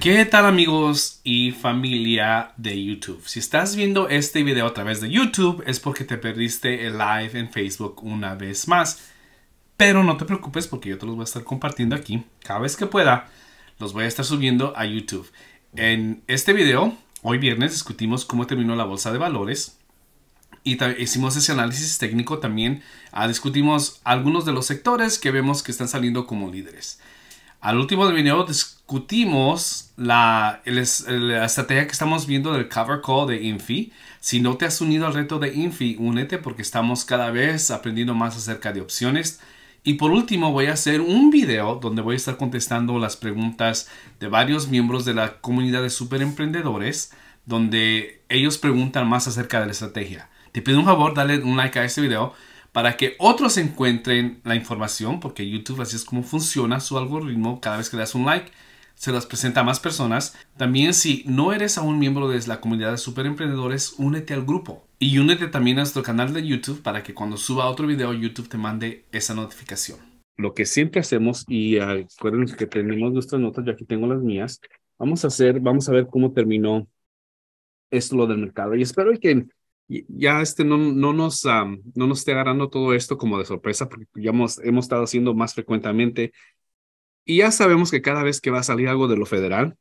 ¿Qué tal amigos y familia de YouTube? Si estás viendo este video a través de YouTube es porque te perdiste el live en Facebook una vez más. Pero no te preocupes porque yo te los voy a estar compartiendo aquí. Cada vez que pueda los voy a estar subiendo a YouTube. En este video, hoy viernes, discutimos cómo terminó la bolsa de valores. Y hicimos ese análisis técnico también. A ah, discutimos algunos de los sectores que vemos que están saliendo como líderes. Al último del video discutimos la, la, estrategia que estamos viendo del cover call de Infi. Si no te has unido al reto de Infi, únete porque estamos cada vez aprendiendo más acerca de opciones. Y por último voy a hacer un video donde voy a estar contestando las preguntas de varios miembros de la comunidad de emprendedores, donde ellos preguntan más acerca de la estrategia. Te pido un favor, dale un like a este video para que otros encuentren la información porque YouTube así es como funciona su algoritmo cada vez que le das un like se las presenta a más personas. También si no eres aún miembro de la comunidad de superemprendedores, únete al grupo. Y únete también a nuestro canal de YouTube para que cuando suba otro video YouTube te mande esa notificación. Lo que siempre hacemos, y acuérdense que tenemos nuestras notas, yo aquí tengo las mías, vamos a hacer, vamos a ver cómo terminó esto lo del mercado. Y espero que ya este no, nos, no nos esté agarrando todo esto como de sorpresa, porque ya hemos, hemos estado haciendo más frecuentemente y ya sabemos que cada vez que va a salir algo de lo federal,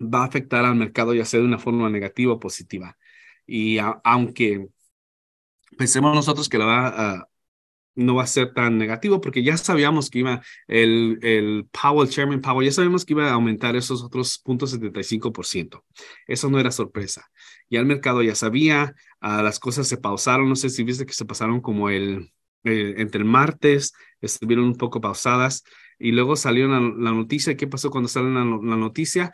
va a afectar al mercado ya sea de una forma negativa o positiva. Y aunque pensemos nosotros que la va no va a ser tan negativo porque ya sabíamos que iba el, el Powell, Chairman Powell, ya sabemos que iba a aumentar esos otros 0.75%. Eso no era sorpresa. Y el mercado ya sabía, ah, las cosas se pausaron, no sé si viste que se pasaron como el, el eh, entre el martes, estuvieron un poco pausadas y luego salió la, noticia. ¿Qué pasó cuando salen la, noticia?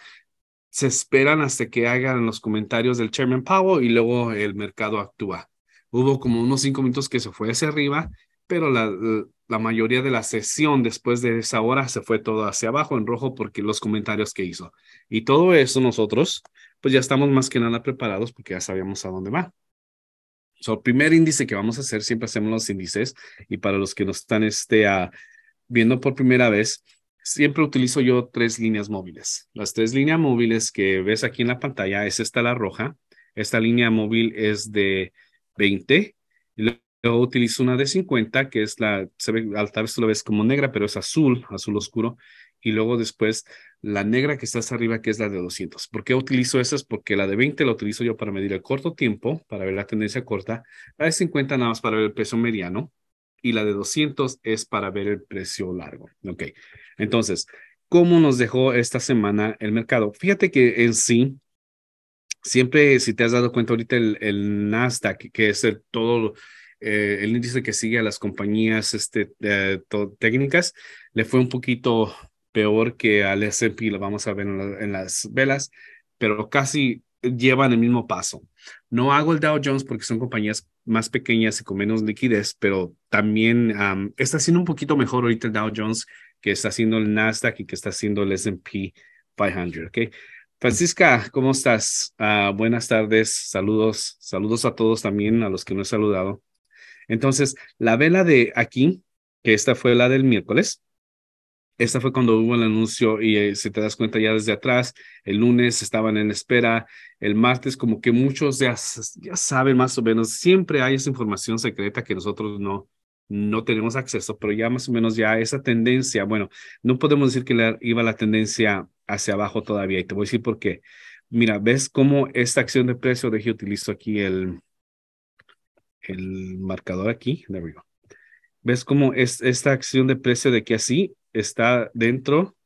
Se esperan hasta que hagan los comentarios del Chairman Powell y luego el mercado actúa. Hubo como unos cinco minutos que se fue hacia arriba, pero la, la mayoría de la sesión después de esa hora se fue todo hacia abajo en rojo porque los comentarios que hizo. Y todo eso nosotros, pues ya estamos más que nada preparados porque ya sabíamos a dónde va. el primer índice que vamos a hacer, siempre hacemos los índices y para los que nos están este, viendo por primera vez, siempre utilizo yo tres líneas móviles. Las tres líneas móviles que ves aquí en la pantalla es esta la roja. Esta línea móvil es de 20. luego utilizo una de 50, que es la, se al tal vez tú la ves como negra, pero es azul, azul oscuro. Y luego después la negra que está arriba, que es la de 200. ¿Por qué utilizo esas? Porque la de 20 la utilizo yo para medir el corto tiempo, para ver la tendencia corta. La de 50 nada más para ver el peso mediano y la de 200 es para ver el precio largo. Ok, entonces, ¿cómo nos dejó esta semana el mercado? Fíjate que en sí, siempre, si te has dado cuenta ahorita, el, el Nasdaq, que es el todo... Eh, el índice que sigue a las compañías este, eh, técnicas le fue un poquito peor que al S&P, lo vamos a ver en las velas, pero casi llevan el mismo paso. No hago el Dow Jones porque son compañías más pequeñas y con menos liquidez, pero también está haciendo un poquito mejor ahorita el Dow Jones que está haciendo el Nasdaq y que está haciendo el S&P 500, ¿ok? Francisca, ¿cómo estás? Ah, buenas tardes, saludos, saludos a todos también, a los que no he saludado. Entonces, la vela de aquí, que esta fue la del miércoles, esta fue cuando hubo el anuncio y eh, si te das cuenta ya desde atrás, el lunes estaban en espera, el martes como que muchos ya, saben más o menos, siempre hay esa información secreta que nosotros no, no tenemos acceso, pero ya más o menos ya esa tendencia, bueno, no podemos decir que iba la tendencia hacia abajo todavía y te voy a decir por qué. Mira, ¿ves cómo esta acción de precio? Deje, utilizo aquí el, el marcador aquí, de ¿Ves cómo es esta acción de precio de que así está dentro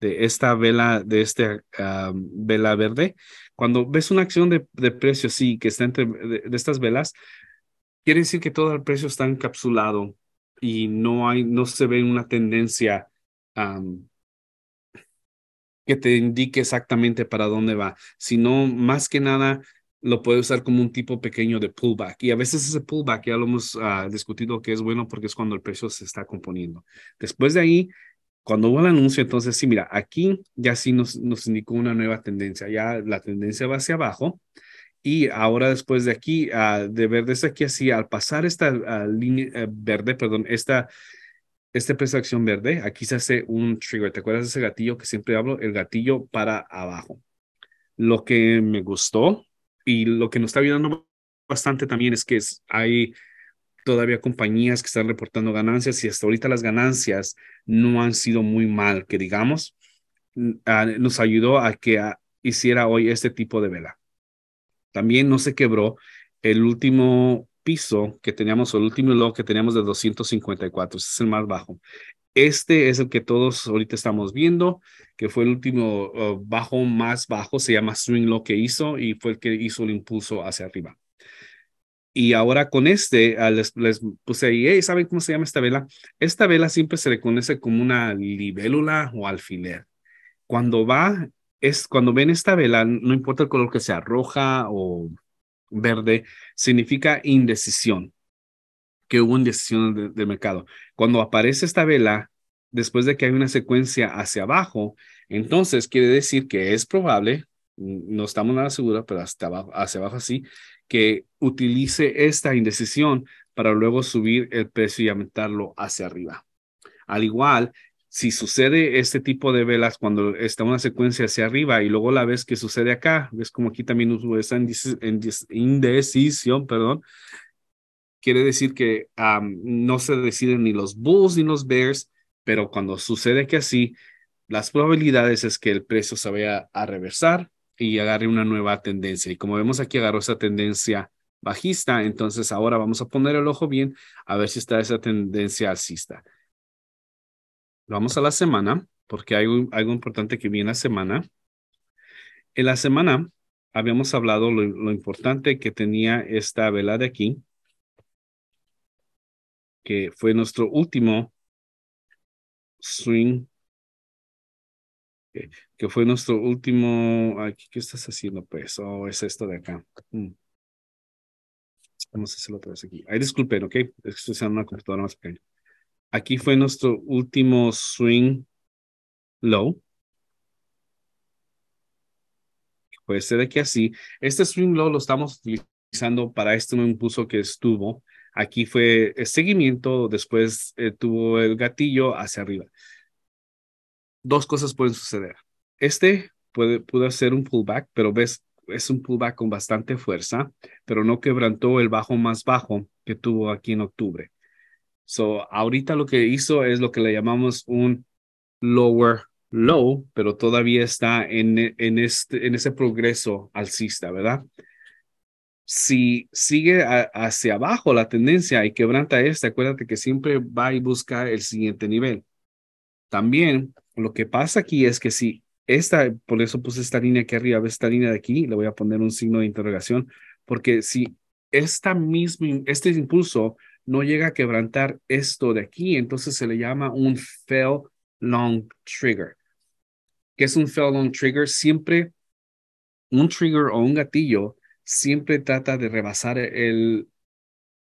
de esta vela, de esta ah, vela verde. Cuando ves una acción de, de precio, sí, que está entre de, estas velas, quiere decir que todo el precio está encapsulado y no hay, no se ve una tendencia ah, que te indique exactamente para dónde va, sino más que nada lo puede usar como un tipo pequeño de pullback. Y a veces ese pullback ya lo hemos ah, discutido que es bueno porque es cuando el precio se está componiendo. Después de ahí, cuando hubo el anuncio, entonces sí, mira, aquí ya sí nos, nos indicó una nueva tendencia, ya la tendencia va hacia abajo. Y ahora después de aquí, ah, de verde, desde aquí así, al pasar esta ah, línea eh, verde, perdón, esta, este precio de acción verde, aquí se hace un trigger. ¿Te acuerdas de ese gatillo que siempre hablo? El gatillo para abajo. Lo que me gustó y lo que nos está ayudando bastante también es que hay todavía compañías que están reportando ganancias y hasta ahorita las ganancias no han sido muy mal, que digamos, mm, nos ayudó a que ah, hiciera hoy este tipo de vela. También no se quebró el último piso que teníamos, o el último log que teníamos de 254, ese es el más bajo. Este es el que todos ahorita estamos viendo, que fue el último oh, bajo más bajo, se llama swing low que hizo y fue el que hizo el impulso hacia arriba. Y ahora con este, ah, les, puse ahí, ¿saben cómo se llama esta vela? Esta vela siempre se le conoce como una libélula o alfiler. Cuando va, es cuando ven esta vela, no importa el color que sea, roja o verde, significa indecisión, que hubo indecisión del de mercado. Cuando aparece esta vela, después de que hay una secuencia hacia abajo, entonces quiere decir que es probable, no estamos nada seguros, pero hasta abajo, hacia abajo sí que utilice esta indecisión para luego subir el precio y aumentarlo hacia arriba. Al igual, si sucede este tipo de velas cuando está una secuencia hacia arriba y luego la ves que sucede acá, ves como aquí también hubo esa indecisión, perdón, quiere decir que ah, no se deciden ni los Bulls ni los Bears, pero cuando sucede que así, las probabilidades es que el precio se vaya a reversar y agarre una nueva tendencia. Y como vemos aquí, agarró esa tendencia bajista, entonces ahora vamos a poner el ojo bien a ver si está esa tendencia alcista. Vamos a la semana, porque hay algo importante que viene la semana. En la semana habíamos hablado lo importante que tenía esta vela de aquí, que fue nuestro último swing que, fue nuestro último. Aquí, ¿qué estás haciendo, pues? Oh, es esto de acá. Mm. Vamos a hacerlo otra vez aquí. Ay, disculpen, ¿ok? Es que estoy usando una computadora más pequeña. Aquí fue nuestro último swing low. Puede ser de aquí así. Este swing low lo estamos utilizando para este impulso que estuvo. Aquí fue el eh, seguimiento, después eh, tuvo el gatillo hacia arriba dos cosas pueden suceder. Este puede, pudo hacer un pullback, pero ves, es un pullback con bastante fuerza, pero no quebrantó el bajo más bajo que tuvo aquí en octubre. So, ahorita lo que hizo es lo que le llamamos un lower low, pero todavía está en, en, este, en ese progreso alcista, ¿verdad? Si sigue hacia abajo la tendencia y quebranta este acuérdate que siempre va y busca el siguiente nivel. También lo que pasa aquí es que si esta, por eso puse esta línea aquí arriba, esta línea de aquí, le voy a poner un signo de interrogación, porque si esta mismo este impulso no llega a quebrantar esto de aquí, entonces se le llama un fail long trigger. ¿Qué es un fail long trigger? Siempre un trigger o un gatillo siempre trata de rebasar el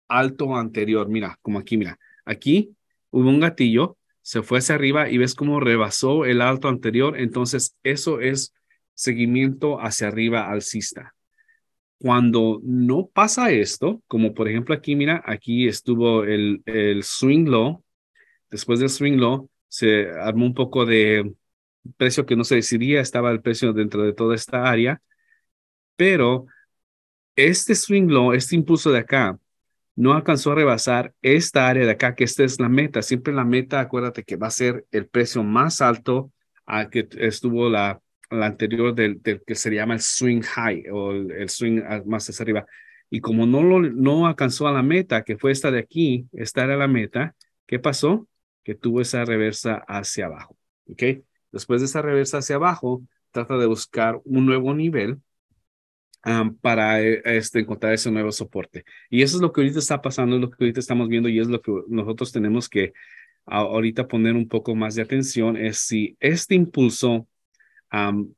alto anterior. Mira, como aquí, mira. Aquí hubo un gatillo se fue hacia arriba y ves cómo rebasó el alto anterior, entonces eso es seguimiento hacia arriba alcista. Cuando no pasa esto, como por ejemplo aquí, mira, aquí estuvo el, el swing low, después del swing low se armó un poco de precio que no se decidía, estaba el precio dentro de toda esta área, pero este swing low, este impulso de acá, no alcanzó a rebasar esta área de acá, que esta es la meta. Siempre la meta, acuérdate que va a ser el precio más alto al que estuvo la, la anterior del, que se llama el swing high o el, swing más hacia arriba. Y como no, no alcanzó a la meta, que fue esta de aquí, esta era la meta, ¿qué pasó? Que tuvo esa reversa hacia abajo. ¿Ok? Después de esa reversa hacia abajo, trata de buscar un nuevo nivel para eh, este, encontrar ese nuevo soporte. Y eso es lo que ahorita está pasando, es lo que ahorita estamos viendo y es lo que nosotros tenemos que ahorita poner un poco más de atención, es si este impulso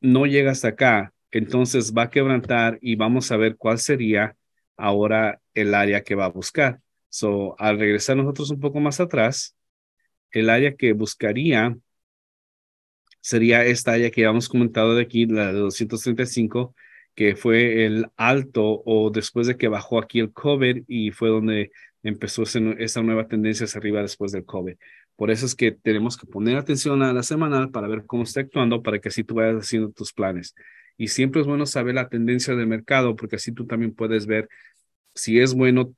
no llega hasta acá, entonces va a quebrantar y vamos a ver cuál sería ahora el área que va a buscar. So, al regresar nosotros un poco más atrás, el área que buscaría sería esta área que ya hemos comentado de aquí, la de 235, que fue el alto o después de que bajó aquí el COVID y fue donde empezó esa nueva tendencia hacia arriba después del COVID. Por eso es que tenemos que poner atención a la semanal para ver cómo está actuando, para que así tú vayas haciendo tus planes. Y siempre es bueno saber la tendencia del mercado, porque así tú también puedes ver si es bueno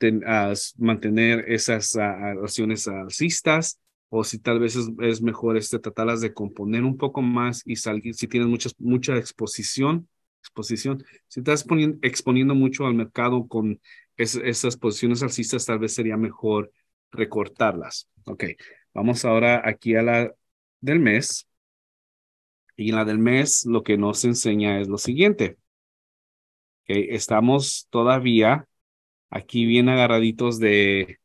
mantener esas acciones alcistas o si tal vez es, mejor este, tratarlas de componer un poco más y salir, si tienes mucha exposición exposición. Si estás exponiendo mucho al mercado con es, esas posiciones alcistas, tal vez sería mejor recortarlas. Ok, vamos ahora aquí a la del mes. Y en la del mes lo que nos enseña es lo siguiente. Okay, estamos todavía aquí bien agarraditos de,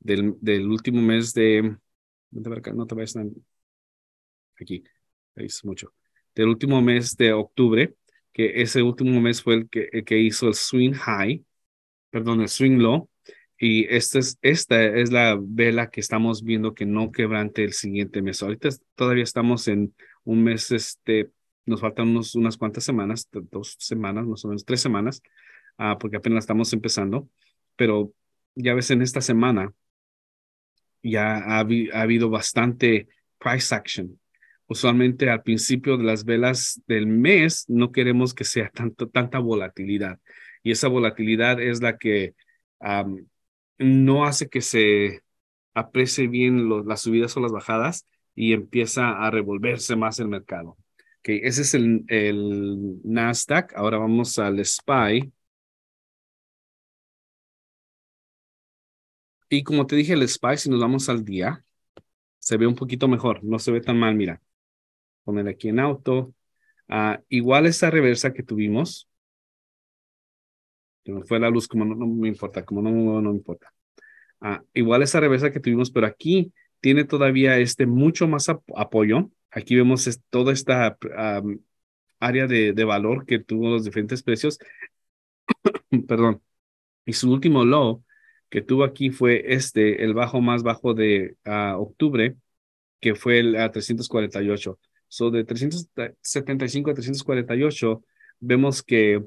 del, último mes de... No te vayas aquí, es mucho. Del último mes de octubre que ese último mes fue el que, que hizo el swing high, perdón, el swing low, y esta es, esta es la vela que estamos viendo que no quebrante el siguiente mes. Ahorita todavía estamos en un mes, este, nos faltan unas cuantas semanas, dos semanas, más o menos tres semanas, ah, porque apenas estamos empezando, pero ya ves en esta semana ya ha habido bastante price action usualmente al principio de las velas del mes no queremos que sea tanto, tanta volatilidad. Y esa volatilidad es la que no hace que se aprecie bien las subidas o las bajadas y empieza a revolverse más el mercado. ese es el, el Nasdaq. Ahora vamos al SPY. Y como te dije, el SPY, si nos vamos al día, se ve un poquito mejor, no se ve tan mal, mira poner aquí en auto. Ah, igual esa reversa que tuvimos. Que fue la luz, como no, me importa, como no no, me importa. Ah, igual esa reversa que tuvimos, pero aquí tiene todavía este mucho más apoyo. Aquí vemos toda esta área de, valor que tuvo los diferentes precios. Perdón. Y su último low que tuvo aquí fue este, el bajo más bajo de ah, octubre, que fue el a 348. So, de 375 a 348, vemos que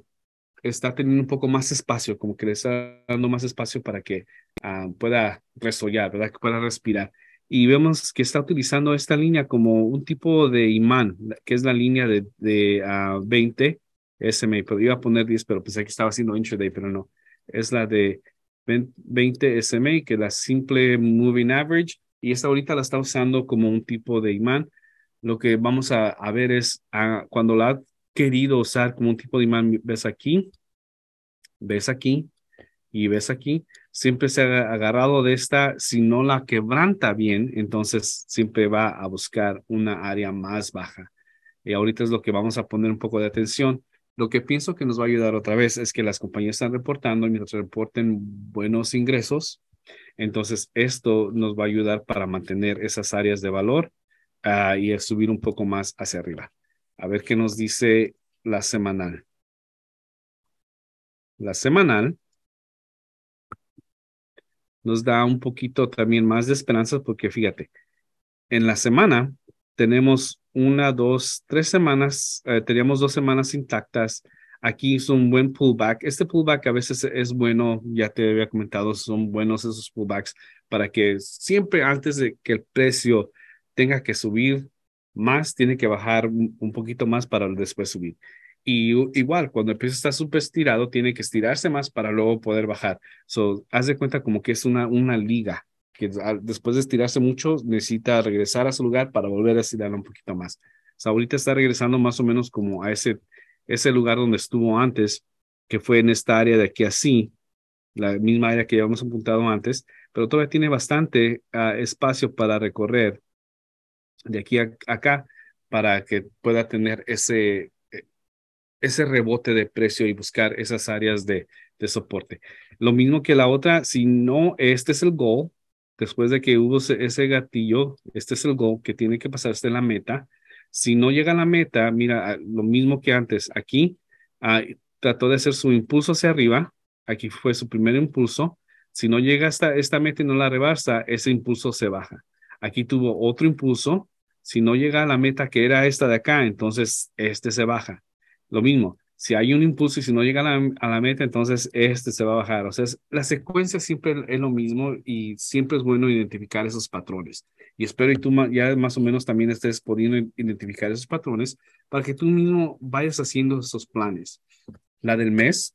está teniendo un poco más espacio, como que le está dando más espacio para que ah, pueda resollar, ¿verdad? Que pueda respirar. Y vemos que está utilizando esta línea como un tipo de imán, que es la línea de, de 20 ah, SMA pero iba a poner 10, pero pensé que estaba haciendo intraday, pero no. Es la de 20 SMA, que es la simple moving average, y esta ahorita la está usando como un tipo de imán lo que vamos a, ver es ah, cuando la ha querido usar como un tipo de imán, ves aquí, ves aquí y ves aquí, siempre se ha agarrado de esta, si no la quebranta bien, entonces siempre va a buscar una área más baja. Y ahorita es lo que vamos a poner un poco de atención. Lo que pienso que nos va a ayudar otra vez es que las compañías están reportando, y mientras reporten buenos ingresos, entonces esto nos va a ayudar para mantener esas áreas de valor Ah, y subir un poco más hacia arriba. A ver qué nos dice la semanal. La semanal nos da un poquito también más de esperanza porque fíjate, en la semana tenemos una, dos, tres semanas, eh, teníamos dos semanas intactas. Aquí hizo un buen pullback. Este pullback a veces es bueno, ya te había comentado, son buenos esos pullbacks para que siempre antes de que el precio tenga que subir más, tiene que bajar un poquito más para después subir. Y igual, cuando el peso está súper estirado, tiene que estirarse más para luego poder bajar. So, haz de cuenta como que es una, una liga que después de estirarse mucho necesita regresar a su lugar para volver a estirarla un poquito más. So, ahorita está regresando más o menos como a ese, ese lugar donde estuvo antes, que fue en esta área de aquí así, la misma área que ya hemos apuntado antes, pero todavía tiene bastante ah, espacio para recorrer de aquí a acá para que pueda tener ese, eh, ese rebote de precio y buscar esas áreas de, de soporte. Lo mismo que la otra, si no, este es el goal, después de que hubo ese gatillo, este es el goal que tiene que pasarse la meta. Si no llega a la meta, mira, ah, lo mismo que antes, aquí ah, trató de hacer su impulso hacia arriba, aquí fue su primer impulso. Si no llega hasta esta meta y no la rebasa, ese impulso se baja. Aquí tuvo otro impulso, si no llega a la meta que era esta de acá, entonces este se baja. Lo mismo, si hay un impulso y si no llega a la, meta, entonces este se va a bajar. O sea, la secuencia siempre es lo mismo y siempre es bueno identificar esos patrones. Y espero que tú ya más o menos también estés pudiendo identificar esos patrones para que tú mismo vayas haciendo esos planes. La del mes.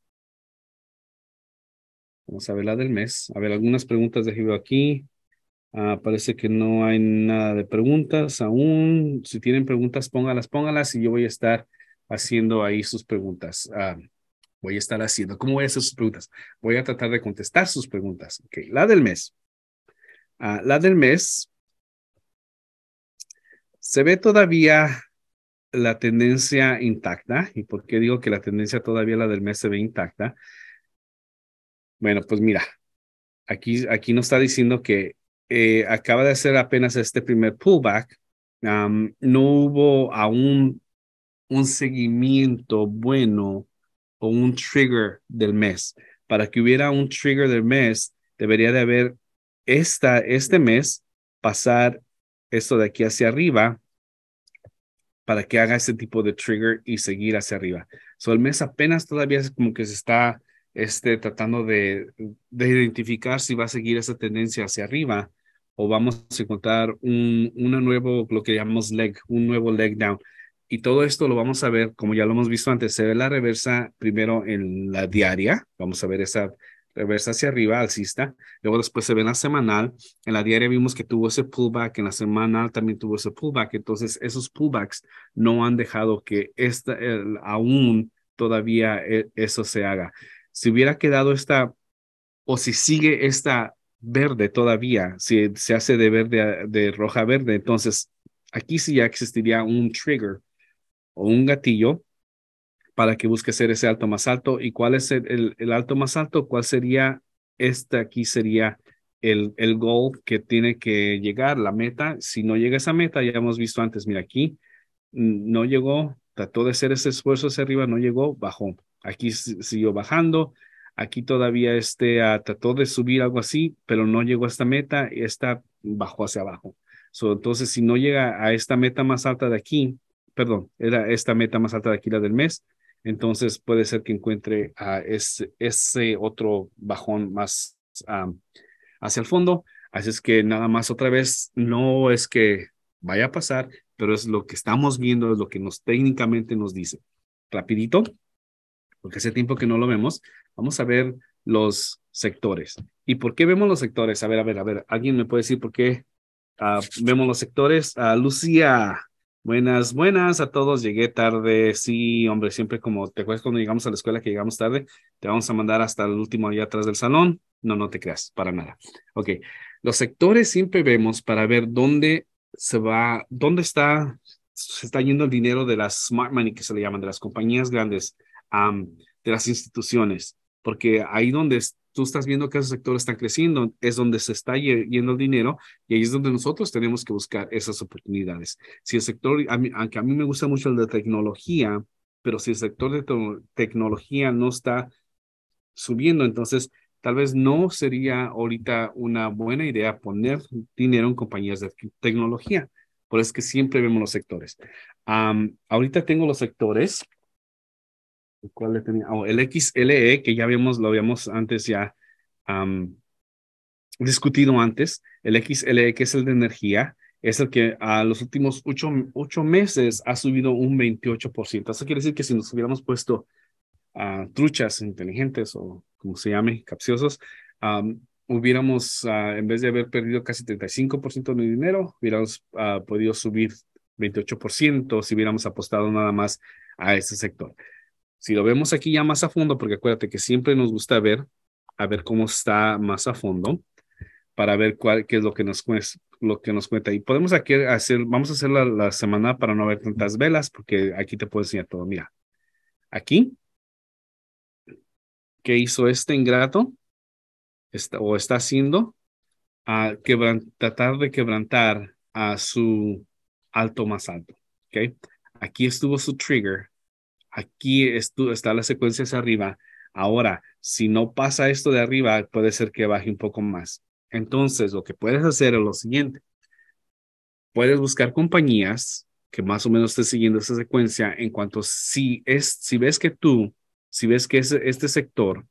Vamos a ver la del mes. A ver, algunas preguntas de aquí. Ah, parece que no hay nada de preguntas aún. Si tienen preguntas, póngalas, póngalas y yo voy a estar haciendo ahí sus preguntas. Ah, voy a estar haciendo, ¿cómo voy a hacer sus preguntas? Voy a tratar de contestar sus preguntas. Ok, la del mes. Ah, la del mes. Se ve todavía la tendencia intacta. ¿Y por qué digo que la tendencia todavía la del mes se ve intacta? Bueno, pues mira, aquí, aquí nos está diciendo que eh, acaba de hacer apenas este primer pullback, no hubo aún un seguimiento bueno o un trigger del mes. Para que hubiera un trigger del mes, debería de haber esta, este mes pasar esto de aquí hacia arriba para que haga ese tipo de trigger y seguir hacia arriba. So, el mes apenas todavía es como que se está este, tratando de, de identificar si va a seguir esa tendencia hacia arriba o vamos a encontrar un, nuevo, lo que llamamos leg, un nuevo leg down. Y todo esto lo vamos a ver, como ya lo hemos visto antes, se ve la reversa primero en la diaria, vamos a ver esa reversa hacia arriba, alcista, luego después se ve en la semanal, en la diaria vimos que tuvo ese pullback, en la semanal también tuvo ese pullback, entonces esos pullbacks no han dejado que esta, aún todavía eh, eso se haga. Si hubiera quedado esta, o si sigue esta verde todavía, si se hace de verde de roja verde, entonces aquí sí ya existiría un trigger o un gatillo para que busque ser ese alto más alto. ¿Y cuál es el, el, alto más alto? ¿Cuál sería este aquí? Sería el, el goal que tiene que llegar, la meta. Si no llega esa meta, ya hemos visto antes, mira aquí, no llegó, trató de hacer ese esfuerzo hacia arriba, no llegó, bajó. Aquí siguió bajando, Aquí todavía este a ah, trató de subir algo así, pero no llegó a esta meta y esta bajó hacia abajo. entonces, si no llega a esta meta más alta de aquí, perdón, era esta meta más alta de aquí, la del mes, entonces puede ser que encuentre a ese, ese, otro bajón más ah, hacia el fondo. Así es que nada más otra vez, no es que vaya a pasar, pero es lo que estamos viendo, es lo que nos técnicamente nos dice. Rapidito, porque hace tiempo que no lo vemos, Vamos a ver los sectores. ¿Y por qué vemos los sectores? A ver, a ver, a ver, ¿alguien me puede decir por qué ah, vemos los sectores? Ah, Lucía, buenas, buenas a todos. Llegué tarde. Sí, hombre, siempre como te acuerdas cuando llegamos a la escuela que llegamos tarde, te vamos a mandar hasta el último allá atrás del salón. No, no te creas, para nada. Ok, los sectores siempre vemos para ver dónde se va, dónde está, se está yendo el dinero de las smart money que se le llaman, de las compañías grandes, de las instituciones porque ahí donde tú estás viendo que esos sectores están creciendo, es donde se está yendo el dinero y ahí es donde nosotros tenemos que buscar esas oportunidades. Si el sector, aunque a mí me gusta mucho el de tecnología, pero si el sector de tecnología no está subiendo, entonces tal vez no sería ahorita una buena idea poner dinero en compañías de tecnología. Por eso es que siempre vemos los sectores. ahorita tengo los sectores tenía? Oh, el XLE, que ya habíamos, lo habíamos antes ya discutido antes. El XLE, que es el de energía, es el que a los últimos ocho, ocho meses ha subido un 28%. Eso quiere decir que si nos hubiéramos puesto ah, truchas inteligentes o como se llame, capciosos, hubiéramos, ah, en vez de haber perdido casi 35% de dinero, hubiéramos ah, podido subir 28% si hubiéramos apostado nada más a ese sector. Si lo vemos aquí ya más a fondo, porque acuérdate que siempre nos gusta ver, a ver cómo está más a fondo, para ver cuál, qué es lo que nos, lo que nos cuenta. Y podemos aquí hacer, vamos a hacer la, semana para no ver tantas velas, porque aquí te puedo enseñar todo. Mira, aquí, ¿qué hizo este ingrato? Está, o está haciendo a tratar de quebrantar a su alto más alto. ¿okay? Aquí estuvo su trigger Aquí está la secuencia hacia arriba. Ahora, si no pasa esto de arriba, puede ser que baje un poco más. Entonces, lo que puedes hacer es lo siguiente. Puedes buscar compañías que más o menos estén siguiendo esa secuencia en cuanto si, es, si ves que tú, si ves que este sector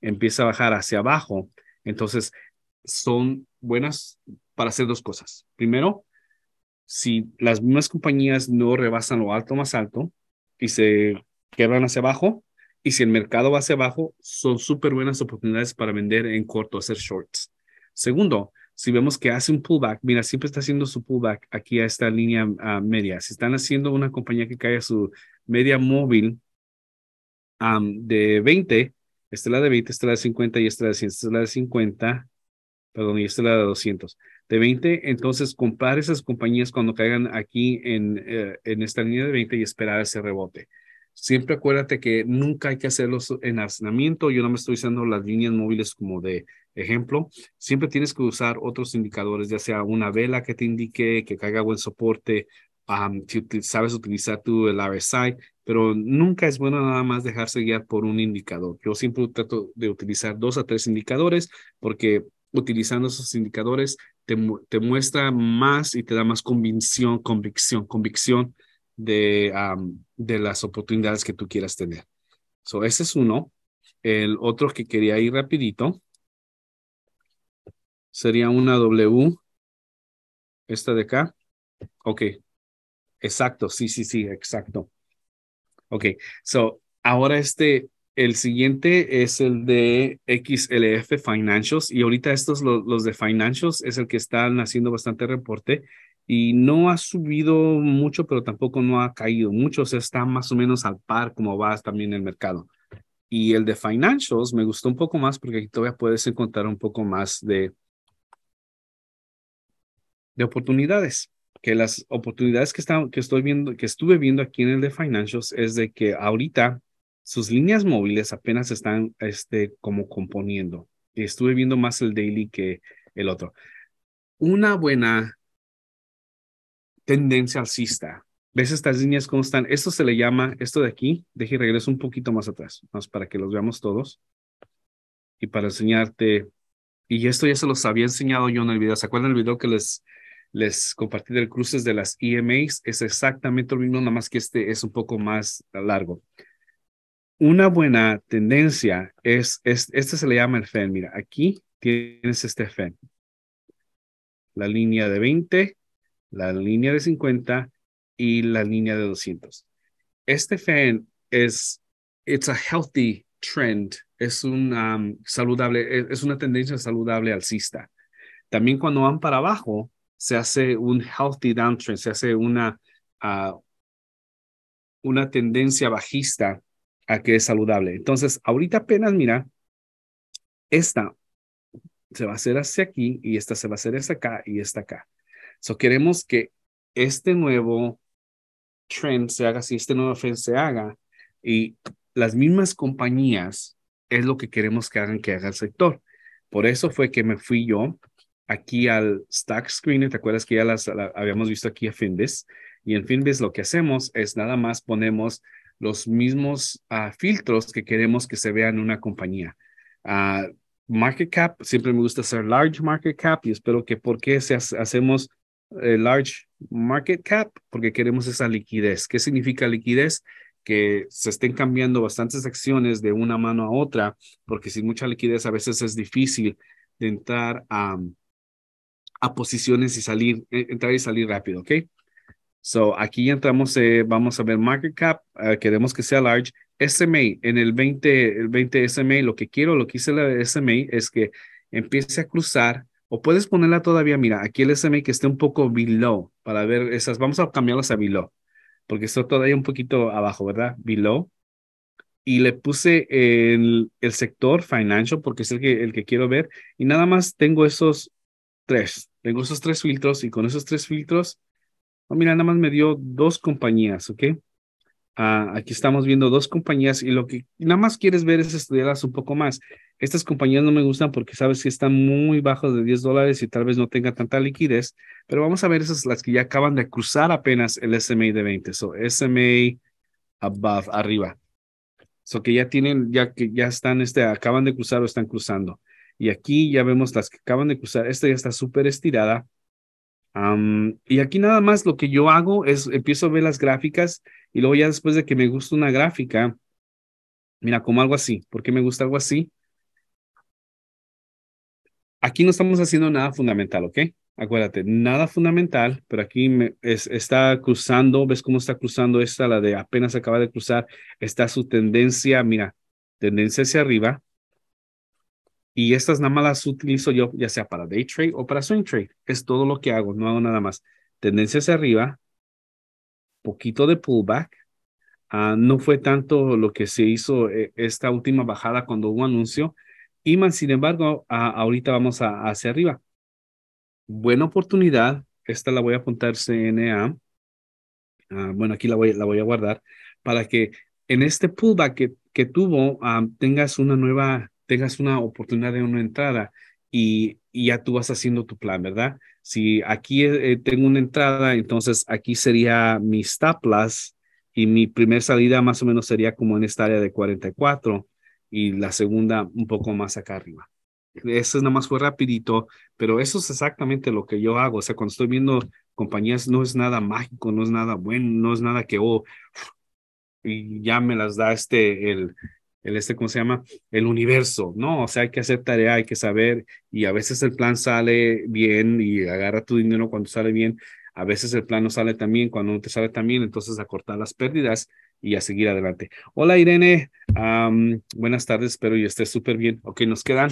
empieza a bajar hacia abajo, entonces son buenas para hacer dos cosas. Primero, si las mismas compañías no rebasan lo alto más alto, y se quebran hacia abajo. Y si el mercado va hacia abajo, son súper buenas oportunidades para vender en corto, hacer shorts. Segundo, si vemos que hace un pullback, mira, siempre está haciendo su pullback aquí a esta línea ah, media. Si están haciendo una compañía que cae a su media móvil de 20, esta es la de 20, esta es la de 50 y esta de 100, esta es la de 50, perdón, y esta es la de 200 de 20, entonces comprar esas compañías cuando caigan aquí en, eh, en esta línea de 20 y esperar ese rebote. Siempre acuérdate que nunca hay que hacerlos en arsenamiento. Yo no me estoy usando las líneas móviles como de ejemplo. Siempre tienes que usar otros indicadores, ya sea una vela que te indique que caiga buen soporte, si sabes utilizar tú el RSI, pero nunca es bueno nada más dejarse guiar por un indicador. Yo siempre trato de utilizar dos a tres indicadores porque utilizando esos indicadores te, te muestra más y te da más convicción, convicción, convicción de, de las oportunidades que tú quieras tener. So, ese es uno. El otro que quería ir rapidito sería una W. Esta de acá. Ok. Exacto. Sí, sí, sí, exacto. Ok. So, ahora este, el siguiente es el de XLF Financials y ahorita estos, los, de Financials, es el que están haciendo bastante reporte y no ha subido mucho, pero tampoco no ha caído mucho, o sea, está más o menos al par como va también el mercado. Y el de Financials me gustó un poco más porque aquí todavía puedes encontrar un poco más de, de oportunidades. Que las oportunidades que, que estoy viendo, que estuve viendo aquí en el de Financials es de que ahorita sus líneas móviles apenas están este, como componiendo. Estuve viendo más el daily que el otro. Una buena tendencia alcista. ¿Ves estas líneas cómo están? Esto se le llama, esto de aquí, deje regreso un poquito más atrás, más para que los veamos todos. Y para enseñarte, y esto ya se los había enseñado yo en el video. ¿Se acuerdan el video que les, les compartí del cruces de las EMAs? Es exactamente lo mismo, nada más que este es un poco más largo una buena tendencia es, este se le llama el FEN. Mira, aquí tienes este FEN. La línea de 20, la línea de 50 y la línea de 200. Este FEN es, it's a healthy trend, es una um, saludable, es, una tendencia saludable alcista. También cuando van para abajo, se hace un healthy downtrend, se hace una, ah, una tendencia bajista a que es saludable. Entonces, ahorita apenas, mira, esta se va a hacer hacia aquí y esta se va a hacer hasta acá y esta acá. So queremos que este nuevo trend se haga, si este nuevo trend se haga y las mismas compañías es lo que queremos que hagan que haga el sector. Por eso fue que me fui yo aquí al Stack screen ¿Te acuerdas que ya las habíamos visto aquí a Findes? Y en Findes lo que hacemos es nada más ponemos los mismos ah, filtros que queremos que se vean en una compañía. Ah, market cap, siempre me gusta hacer large market cap y espero que porque se hacemos eh, large market cap, porque queremos esa liquidez. ¿Qué significa liquidez? Que se estén cambiando bastantes acciones de una mano a otra, porque sin mucha liquidez a veces es difícil de entrar a, a posiciones y salir, e, entrar y salir rápido, ¿ok? So, aquí entramos, eh, vamos a ver market cap, ah, queremos que sea large. SMA, en el 20, el 20 SMA, lo que quiero, lo que hice la SMA es que empiece a cruzar o puedes ponerla todavía, mira, aquí el SMA que esté un poco below para ver esas, vamos a cambiarlas a below porque está todavía un poquito abajo, ¿verdad? Below. Y le puse el, el sector financial porque es el que, el que quiero ver y nada más tengo esos tres, tengo esos tres filtros y con esos tres filtros Oh, mira, nada más me dio dos compañías, ¿ok? Ah, aquí estamos viendo dos compañías y lo que nada más quieres ver es estudiarlas un poco más. Estas compañías no me gustan porque sabes que están muy bajos de 10 dólares y tal vez no tenga tanta liquidez, pero vamos a ver esas las que ya acaban de cruzar apenas el SMA de 20. So, SMA above, arriba. So, que ya tienen, ya que ya están, este, acaban de cruzar o están cruzando. Y aquí ya vemos las que acaban de cruzar. Esta ya está súper estirada y aquí nada más lo que yo hago es empiezo a ver las gráficas y luego ya después de que me gusta una gráfica, mira, como algo así, porque me gusta algo así? Aquí no estamos haciendo nada fundamental, ¿ok? Acuérdate, nada fundamental, pero aquí me, está cruzando, ¿ves cómo está cruzando esta? La de apenas acaba de cruzar, está su tendencia, mira, tendencia hacia arriba, y estas nada más las utilizo yo, ya sea para day trade o para swing trade. Es todo lo que hago, no hago nada más. Tendencia hacia arriba, poquito de pullback. Ah, no fue tanto lo que se hizo eh, esta última bajada cuando hubo anuncio. Y sin embargo, ahorita vamos hacia arriba. Buena oportunidad. Esta la voy a apuntar CNA. Ah, bueno, aquí la voy, la voy a guardar para que en este pullback que, que tuvo ah, tengas una nueva tengas una oportunidad de una entrada y, ya tú vas haciendo tu plan, ¿verdad? Si aquí eh, tengo una entrada, entonces aquí sería mis taplas y mi primera salida más o menos sería como en esta área de 44 y la segunda un poco más acá arriba. Eso nada más fue rapidito, pero eso es exactamente lo que yo hago. O sea, cuando estoy viendo compañías, no es nada mágico, no es nada bueno, no es nada que, oh, y ya me las da este, el, el este, ¿cómo se llama? El universo, ¿no? O sea, hay que hacer tarea, hay que saber, y a veces el plan sale bien y agarra tu dinero cuando sale bien, a veces el plan no sale tan bien, cuando no te sale tan bien, entonces a cortar las pérdidas y a seguir adelante. Hola Irene, buenas tardes, espero y estés súper bien. Ok, nos quedan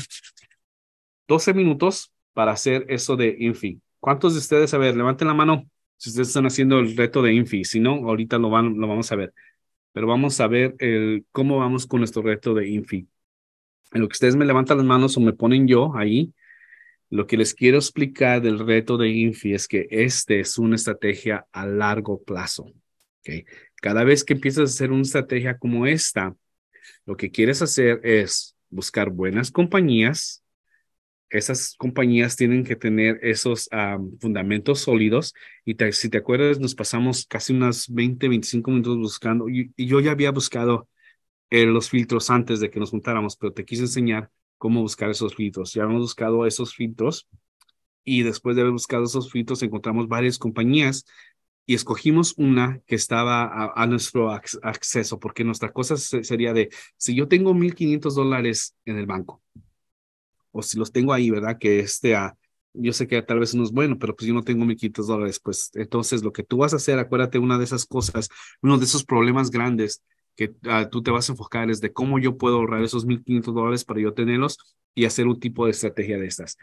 12 minutos para hacer eso de Infi. ¿Cuántos de ustedes, a ver, levanten la mano si ustedes están haciendo el reto de Infi, si no, ahorita lo, van, lo vamos a ver pero vamos a ver cómo vamos con nuestro reto de Infi. En lo que ustedes me levantan las manos o me ponen yo ahí, lo que les quiero explicar del reto de Infi es que este es una estrategia a largo plazo. Cada vez que empiezas a hacer una estrategia como esta, lo que quieres hacer es buscar buenas compañías esas compañías tienen que tener esos ah, fundamentos sólidos. Y si te acuerdas, nos pasamos casi unas 20, 25 minutos buscando. Y, yo ya había buscado eh, los filtros antes de que nos juntáramos, pero te quise enseñar cómo buscar esos filtros. Ya hemos buscado esos filtros y después de haber buscado esos filtros encontramos varias compañías y escogimos una que estaba a, nuestro acceso, porque nuestra cosa sería de, si yo tengo 1.500 dólares en el banco, o si los tengo ahí, ¿verdad? Que este, ah, yo sé que tal vez no es bueno, pero pues yo no tengo mis dólares, pues entonces lo que tú vas a hacer, acuérdate una de esas cosas, uno de esos problemas grandes que ah, tú te vas a enfocar es de cómo yo puedo ahorrar esos 1.500 dólares para yo tenerlos y hacer un tipo de estrategia de estas.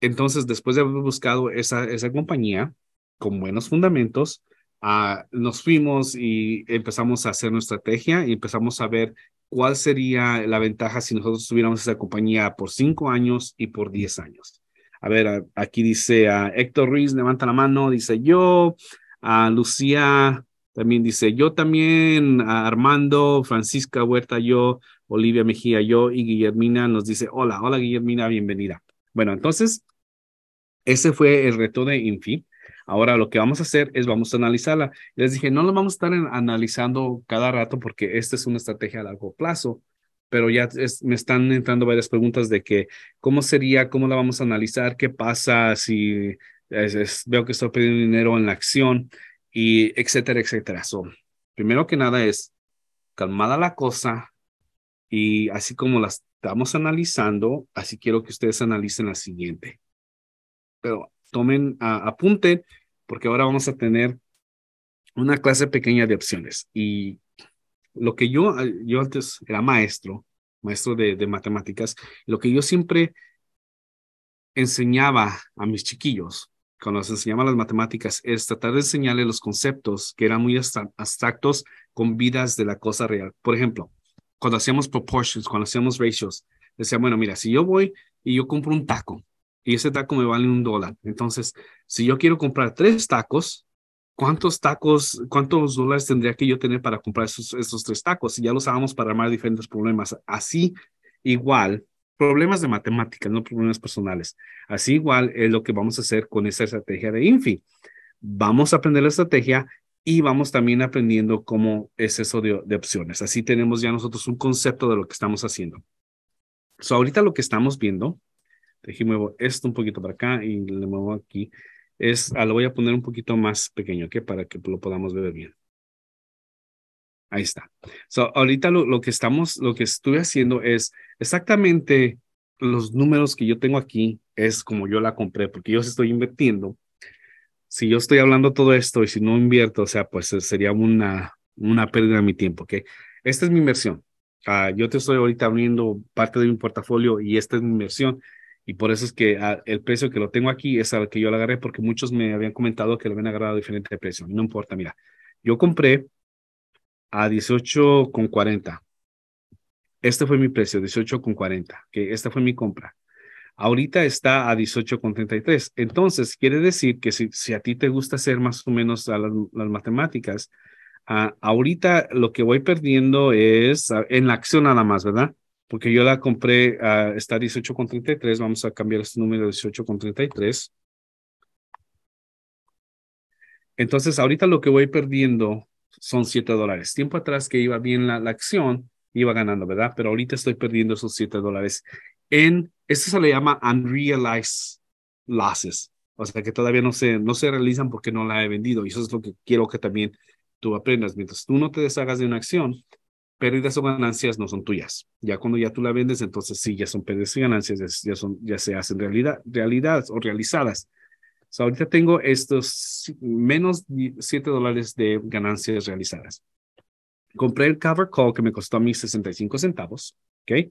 Entonces, después de haber buscado esa, esa compañía con buenos fundamentos, ah, nos fuimos y empezamos a hacer nuestra estrategia y empezamos a ver ¿Cuál sería la ventaja si nosotros tuviéramos esa compañía por cinco años y por diez años? A ver, aquí dice a Héctor Ruiz, levanta la mano, dice yo, a Lucía también dice yo también, a Armando, Francisca Huerta, yo, Olivia Mejía, yo, y Guillermina nos dice hola, hola Guillermina, bienvenida. Bueno, entonces, ese fue el reto de Infi. Ahora lo que vamos a hacer es vamos a analizarla. Les dije, no lo vamos a estar analizando cada rato porque esta es una estrategia a largo plazo, pero ya me están entrando varias preguntas de que cómo sería, cómo la vamos a analizar, qué pasa si veo que estoy pidiendo dinero en la acción y etcétera, etcétera. So, primero que nada es calmada la cosa y así como la estamos analizando, así quiero que ustedes analicen la siguiente. Pero tomen, apunte apunten porque ahora vamos a tener una clase pequeña de opciones. Y lo que yo, eh, yo antes era maestro, maestro de, de matemáticas, lo que yo siempre enseñaba a mis chiquillos cuando les enseñaba las matemáticas es tratar de enseñarles los conceptos que eran muy abstractos con vidas de la cosa real. Por ejemplo, cuando hacíamos proportions, cuando hacíamos ratios, decía, bueno, mira, si yo voy y yo compro un taco y ese taco me vale un dólar. Entonces, si yo quiero comprar tres tacos, ¿cuántos tacos, cuántos dólares tendría que yo tener para comprar esos, tres tacos? Y ya los sabemos para armar diferentes problemas. Así, igual, problemas de matemáticas, no problemas personales. Así, igual es lo que vamos a hacer con esa estrategia de Infi. Vamos a aprender la estrategia y vamos también aprendiendo cómo es eso de, opciones. Así tenemos ya nosotros un concepto de lo que estamos haciendo. ahorita lo que estamos viendo y muevo esto un poquito para acá y le muevo aquí. Es, ah, lo voy a poner un poquito más pequeño, ¿ok? Para que lo podamos ver bien. Ahí está. ahorita lo, lo que estamos, lo que estoy haciendo es exactamente los números que yo tengo aquí es como yo la compré, porque yo estoy invirtiendo. Si yo estoy hablando todo esto y si no invierto, o sea, pues eh, sería una, una pérdida de mi tiempo, ¿ok? Esta es mi inversión. Ah, yo te estoy ahorita abriendo parte de mi portafolio y esta es mi inversión. Y por eso es que ah, el precio que lo tengo aquí es al que yo lo agarré, porque muchos me habían comentado que lo habían agarrado a diferente precio. No importa, mira, yo compré a 18,40. Este fue mi precio, 18,40, que esta fue mi compra. Ahorita está a 18,33. Entonces, quiere decir que si, a ti te gusta hacer más o menos a las, matemáticas, a, ah, ahorita lo que voy perdiendo es ah, en la acción nada más, ¿verdad? porque yo la compré, a ah, está 18.33, vamos a cambiar este número 18.33. Entonces, ahorita lo que voy perdiendo son 7 dólares. Tiempo atrás que iba bien la, la, acción, iba ganando, ¿verdad? Pero ahorita estoy perdiendo esos 7 dólares. En, esto se le llama unrealized losses. O sea, que todavía no se, no se realizan porque no la he vendido. Y eso es lo que quiero que también tú aprendas. Mientras tú no te deshagas de una acción, pérdidas o ganancias no son tuyas. Ya cuando ya tú la vendes, entonces sí, ya son pérdidas y ganancias, ya, son, ya se hacen realidad, realidad o realizadas. ahorita tengo estos menos 7 dólares de ganancias realizadas. Compré el cover call que me costó a mí 65 centavos, ¿ok?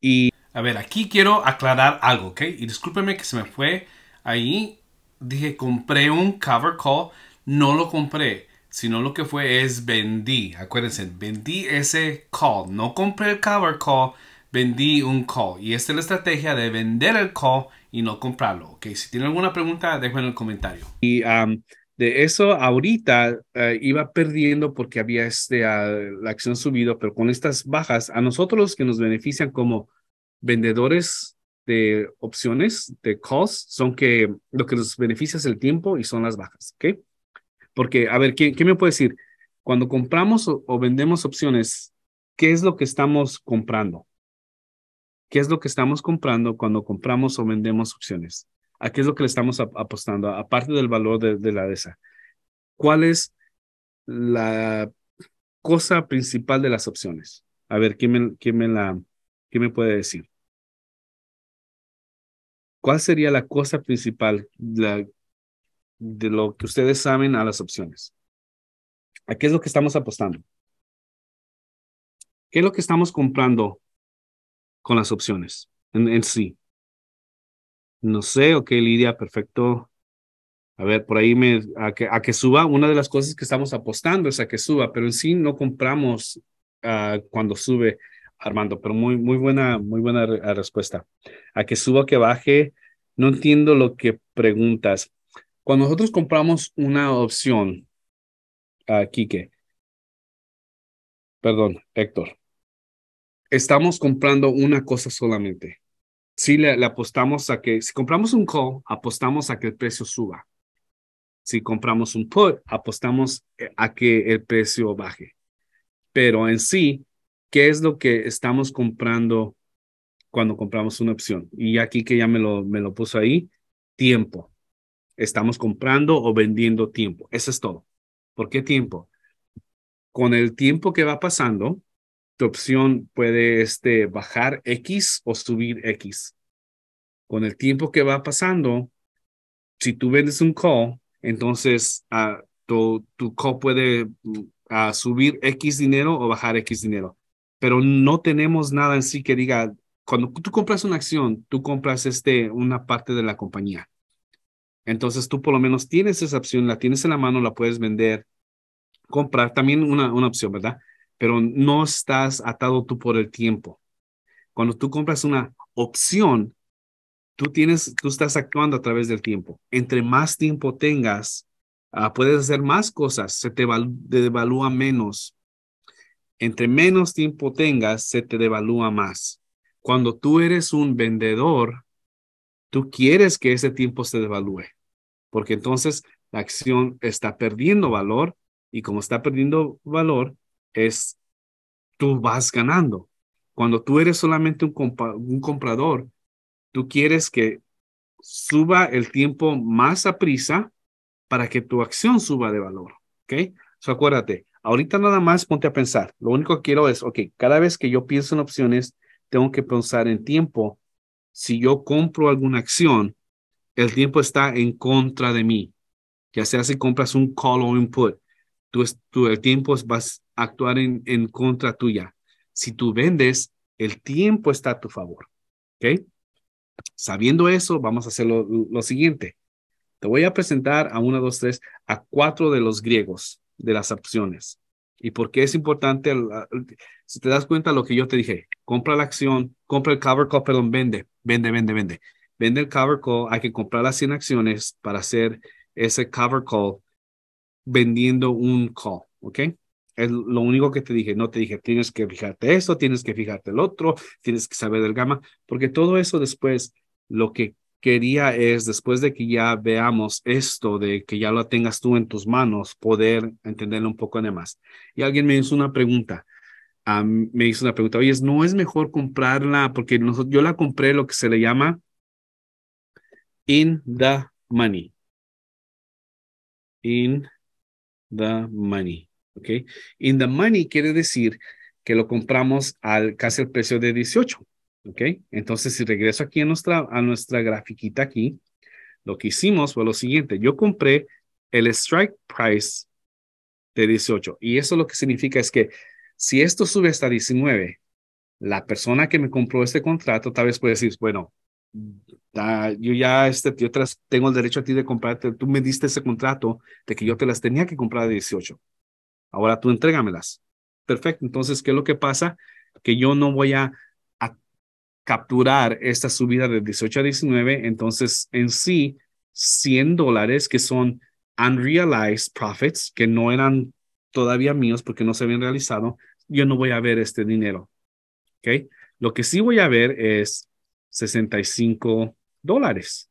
Y... A ver, aquí quiero aclarar algo, ¿ok? Y discúlpeme que se me fue ahí. Dije, compré un cover call, no lo compré sino lo que fue es vendí. Acuérdense, vendí ese call. No compré el cover call, vendí un call. Y esta es la estrategia de vender el call y no comprarlo. Ok, si tiene alguna pregunta, déjenme en el comentario. Y um, de eso ahorita eh, iba perdiendo porque había este, ah, la acción subido, pero con estas bajas, a nosotros los que nos benefician como vendedores de opciones, de calls, son que lo que nos beneficia es el tiempo y son las bajas. okay porque, a ver, ¿qué me puede decir? Cuando compramos o, vendemos opciones, ¿qué es lo que estamos comprando? ¿Qué es lo que estamos comprando cuando compramos o vendemos opciones? ¿A qué es lo que le estamos apostando? Aparte del valor de, de la esa ¿Cuál es la cosa principal de las opciones? A ver, ¿qué me, me, la, me puede decir? ¿Cuál sería la cosa principal, la de lo que ustedes saben a las opciones. ¿A qué es lo que estamos apostando? ¿Qué es lo que estamos comprando con las opciones en, sí? No sé, ok, Lidia, perfecto. A ver, por ahí me, a que, a que suba, una de las cosas que estamos apostando es a que suba, pero en sí no compramos ah, cuando sube, Armando, pero muy, muy buena, muy buena respuesta. A que suba, que baje, no entiendo lo que preguntas. Cuando nosotros compramos una opción, aquí que, perdón, Héctor, estamos comprando una cosa solamente. Si le, apostamos a que, si compramos un call, apostamos a que el precio suba. Si compramos un put, apostamos eh, a que el precio baje. Pero en sí, ¿qué es lo que estamos comprando cuando compramos una opción? Y aquí que ya me me lo puso ahí, tiempo estamos comprando o vendiendo tiempo. Eso es todo. ¿Por qué tiempo? Con el tiempo que va pasando, tu opción puede este, bajar X o subir X. Con el tiempo que va pasando, si tú vendes un call, entonces ah, tu, tu, call puede mm, subir X dinero o bajar X dinero. Pero no tenemos nada en sí que diga, cuando tú compras una acción, tú compras este, una parte de la compañía. Entonces tú por lo menos tienes esa opción, la tienes en la mano, la puedes vender, comprar, también una, opción, ¿verdad? Pero no estás atado tú por el tiempo. Cuando tú compras una opción, tú tienes, tú estás actuando a través del tiempo. Entre más tiempo tengas, ah, puedes hacer más cosas, se te devalúa menos. Entre menos tiempo tengas, se te devalúa más. Cuando tú eres un vendedor, tú quieres que ese tiempo se devalúe porque entonces la acción está perdiendo valor y como está perdiendo valor, es tú vas ganando. Cuando tú eres solamente un, comprador, tú quieres que suba el tiempo más a prisa para que tu acción suba de valor. ¿Ok? So, acuérdate, ahorita nada más ponte a pensar. Lo único que quiero es, ok, cada vez que yo pienso en opciones, tengo que pensar en tiempo. Si yo compro alguna acción, el tiempo está en contra de mí. Ya sea si compras un call o input, tú, tú el tiempo vas a actuar en, en, contra tuya. Si tú vendes, el tiempo está a tu favor. ¿Ok? Sabiendo eso, vamos a hacer lo, siguiente. Te voy a presentar a uno, dos, tres, a cuatro de los griegos de las opciones. ¿Y por qué es importante? si te das cuenta lo que yo te dije, compra la acción, compra el cover call, vende, vende, vende, vende vende el cover call, hay que comprar las 100 acciones para hacer ese cover call vendiendo un call, ¿ok? Es lo único que te dije, no te dije, tienes que fijarte esto, tienes que fijarte el otro, tienes que saber el gama, porque todo eso después, lo que quería es, después de que ya veamos esto, de que ya lo tengas tú en tus manos, poder entenderlo un poco además. Y alguien me hizo una pregunta, me hizo una pregunta, oye, ¿no es mejor comprarla? Porque yo la compré lo que se le llama in the money. In the money. ¿Ok? In the money quiere decir que lo compramos al casi el precio de 18. ¿Ok? Entonces, si regreso aquí a nuestra, a nuestra grafiquita aquí, lo que hicimos fue lo siguiente. Yo compré el strike price de 18. Y eso lo que significa es que si esto sube hasta 19, la persona que me compró este contrato tal vez puede decir, bueno, yo ya este, yo tengo el derecho a ti de comprarte, tú me diste ese contrato de que yo te las tenía que comprar de 18. Ahora tú entrégamelas. Perfecto, entonces, ¿qué es lo que pasa? Que yo no voy a, capturar esta subida de 18 a 19, entonces en sí, 100 dólares que son unrealized profits, que no eran todavía míos porque no se habían realizado, yo no voy a ver este dinero. ¿Ok? Lo que sí voy a ver es 65 dólares.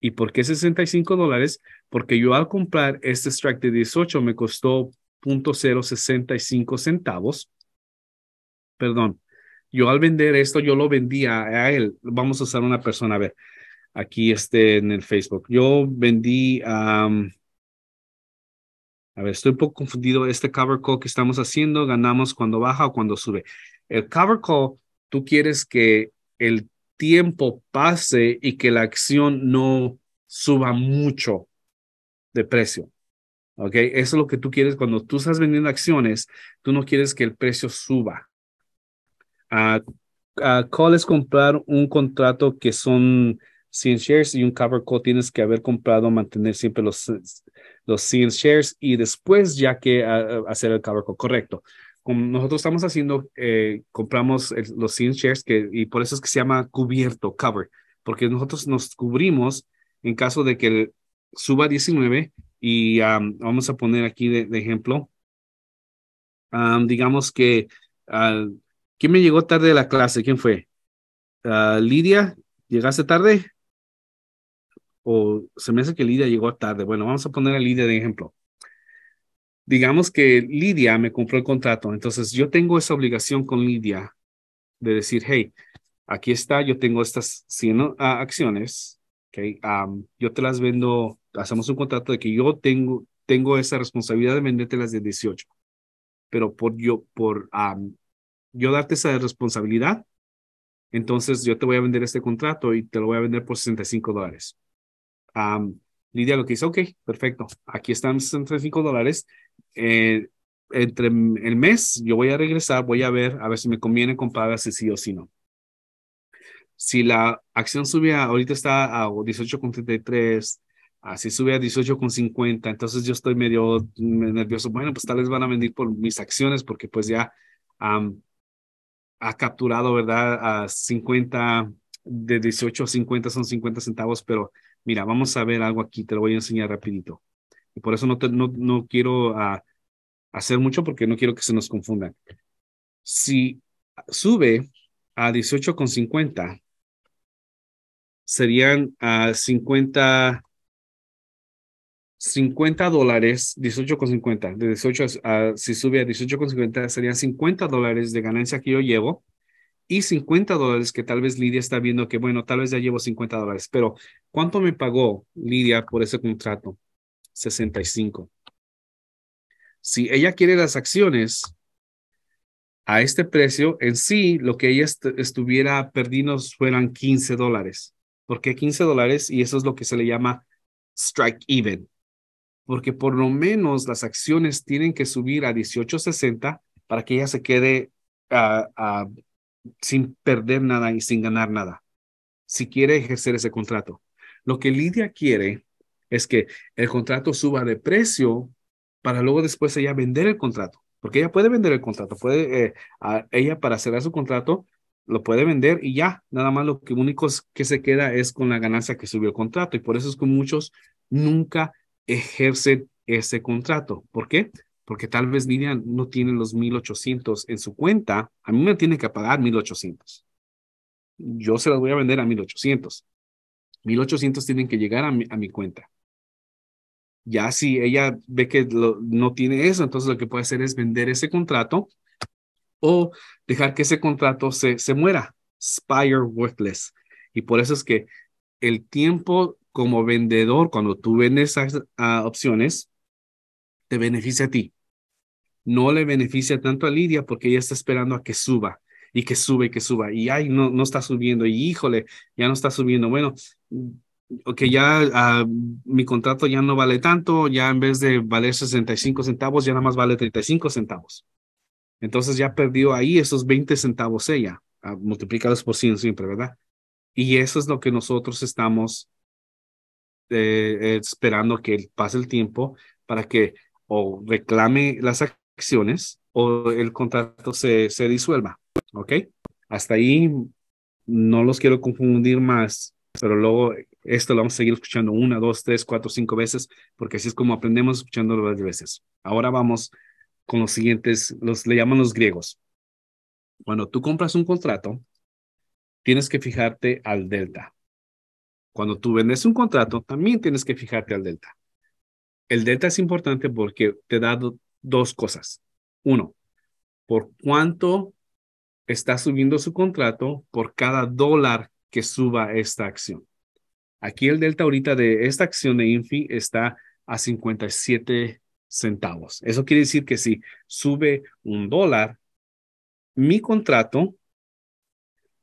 ¿Y por qué 65 dólares? Porque yo al comprar este strike de 18 me costó 0.065 centavos. Perdón, yo al vender esto, yo lo vendí a él. Vamos a usar una persona, a ver, aquí este en el Facebook. Yo vendí, a ver, estoy un poco confundido. Este cover call que estamos haciendo, ganamos cuando baja o cuando sube. El cover call, tú quieres que el tiempo pase y que la acción no suba mucho de precio. okay. Eso es lo que tú quieres cuando tú estás vendiendo acciones, tú no quieres que el precio suba. a ah, ah, call es comprar un contrato que son 100 shares y un cover call tienes que haber comprado, mantener siempre los, los 100 shares y después ya que ah, hacer el cover call correcto nosotros estamos haciendo, eh, compramos los sin shares y por eso es que se llama cubierto, cover, porque nosotros nos cubrimos en caso de que suba 19 y um, vamos a poner aquí de, ejemplo, um, digamos que, ¿quién me llegó tarde de la clase? ¿Quién fue? Ah, Lidia, ¿llegaste tarde? O se me hace que Lidia llegó tarde. Bueno, vamos a poner a Lidia de ejemplo digamos que Lidia me compró el contrato, entonces yo tengo esa obligación con Lidia de decir, hey, aquí está, yo tengo estas 100 acciones, okay, yo te las vendo, hacemos un contrato de que yo tengo, tengo esa responsabilidad de venderte las de 18, pero por yo, por yo darte esa responsabilidad, entonces yo te voy a vender este contrato y te lo voy a vender por 65 dólares. Lidia lo que dice, ok, perfecto, aquí están 65 dólares. Eh, entre el mes yo voy a regresar, voy a ver a ver si me conviene comprar si sí o si no. Si la acción sube ahorita está a 18.33, así sube a 18.50, entonces yo estoy medio nervioso. Bueno, pues tal vez van a vender por mis acciones porque pues ya ha capturado, ¿verdad? A 50, de 18 a 50 son 50 centavos, pero Mira, vamos a ver algo aquí, te lo voy a enseñar rapidito. Y por eso no, no, quiero ah, hacer mucho porque no quiero que se nos confundan. Si sube a 18,50, serían a 50, 50 dólares, 18,50. De 18 a, si sube a 18,50, serían 50 dólares de ganancia que yo llevo y 50 dólares que tal vez Lidia está viendo que, bueno, tal vez ya llevo 50 dólares, pero ¿cuánto me pagó Lidia por ese contrato? 65. Si ella quiere las acciones a este precio, en sí, lo que ella estuviera perdiendo fueran 15 dólares. ¿Por qué 15 dólares? Y eso es lo que se le llama strike even. Porque por lo menos las acciones tienen que subir a 18.60 para que ella se quede a ah, ah, sin perder nada y sin ganar nada, si quiere ejercer ese contrato. Lo que Lidia quiere es que el contrato suba de precio para luego después ella vender el contrato, porque ella puede vender el contrato, puede eh, ella para cerrar su contrato lo puede vender y ya, nada más lo que único que se queda es con la ganancia que subió el contrato y por eso es que muchos nunca ejercen ese contrato. ¿Por qué? porque tal vez Lidia no tiene los 1800 en su cuenta, a mí me tiene que pagar 1800. Yo se los voy a vender a 1800. 1800 tienen que llegar a mi, cuenta. Ya si ella ve que no tiene eso, entonces lo que puede hacer es vender ese contrato o dejar que ese contrato se, se muera. Spire worthless. Y por eso es que el tiempo como vendedor, cuando tú vendes esas ah, opciones, te beneficia a ti no le beneficia tanto a Lidia porque ella está esperando a que suba y que sube y que suba y ay, no, no está subiendo y híjole, ya no está subiendo. Bueno, mm, ok ya ah, mi contrato ya no vale tanto, ya en vez de valer 65 centavos, ya nada más vale 35 centavos. Entonces ya perdió ahí esos 20 centavos ella, ah, multiplicados por 100 siempre, ¿verdad? Y eso es lo que nosotros estamos eh, esperando que pase el tiempo para que o reclame las acciones o el contrato se, se disuelva. ¿Ok? Hasta ahí no los quiero confundir más, pero luego esto lo vamos a seguir escuchando una, dos, tres, cuatro, cinco veces, porque así es como aprendemos escuchándolo varias veces. Ahora vamos con los siguientes, los le llaman los griegos. Cuando tú compras un contrato, tienes que fijarte al delta. Cuando tú vendes un contrato, también tienes que fijarte al delta. El delta es importante porque te da dos cosas. Uno, por cuánto está subiendo su contrato por cada dólar que suba esta acción. Aquí el delta ahorita de esta acción de Infi está a 57 centavos. Eso quiere decir que si sube un dólar, mi contrato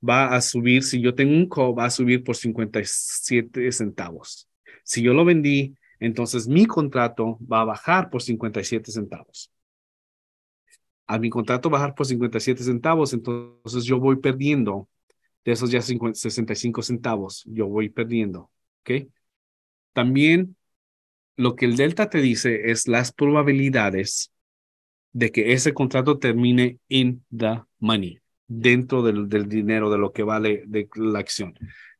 va a subir, si yo tengo un co va a subir por 57 centavos. Si yo lo vendí entonces mi contrato va a bajar por 57 centavos. A mi contrato bajar por 57 centavos, entonces yo voy perdiendo de esos ya 65 centavos, yo voy perdiendo. ¿Ok? También lo que el delta te dice es las probabilidades de que ese contrato termine in the money, dentro del, del dinero, de lo que vale de la acción.